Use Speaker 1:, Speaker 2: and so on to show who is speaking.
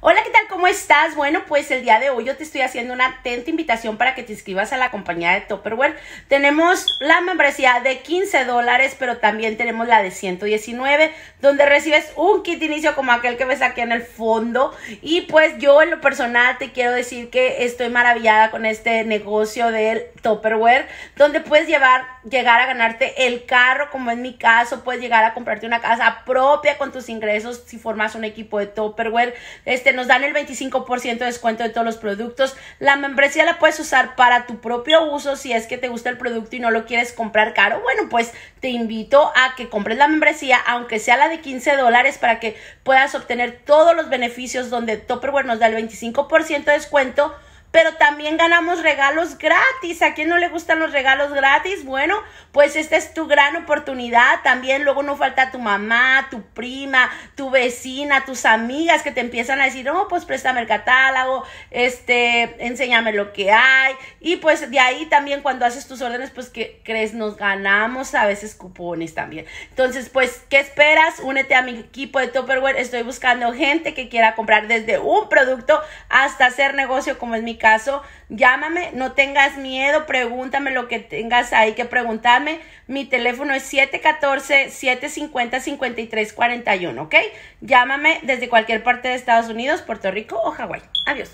Speaker 1: Hola, ¿qué tal? ¿Cómo estás? Bueno, pues el día de hoy yo te estoy haciendo una atenta invitación para que te inscribas a la compañía de Topperware. Tenemos la membresía de 15 dólares, pero también tenemos la de 119, donde recibes un kit inicio como aquel que ves aquí en el fondo. Y pues yo en lo personal te quiero decir que estoy maravillada con este negocio del Topperware, donde puedes llegar a ganarte el carro, como en mi caso, puedes llegar a comprarte una casa propia con tus ingresos si formas un equipo de Topperware. Este este, nos dan el 25% de descuento de todos los productos. La membresía la puedes usar para tu propio uso si es que te gusta el producto y no lo quieres comprar caro. Bueno, pues te invito a que compres la membresía, aunque sea la de 15 dólares, para que puedas obtener todos los beneficios donde Topperware nos da el 25% de descuento pero también ganamos regalos gratis. ¿A quién no le gustan los regalos gratis? Bueno, pues esta es tu gran oportunidad. También luego no falta tu mamá, tu prima, tu vecina, tus amigas que te empiezan a decir, no, oh, pues préstame el catálogo, este, enséñame lo que hay. Y pues de ahí también cuando haces tus órdenes, pues que crees, nos ganamos a veces cupones también. Entonces, pues, ¿qué esperas? Únete a mi equipo de Tupperware. Estoy buscando gente que quiera comprar desde un producto hasta hacer negocio como es mi canal caso, llámame, no tengas miedo, pregúntame lo que tengas ahí que preguntarme. Mi teléfono es 714-750-5341, ¿ok? Llámame desde cualquier parte de Estados Unidos, Puerto Rico o Hawái. Adiós.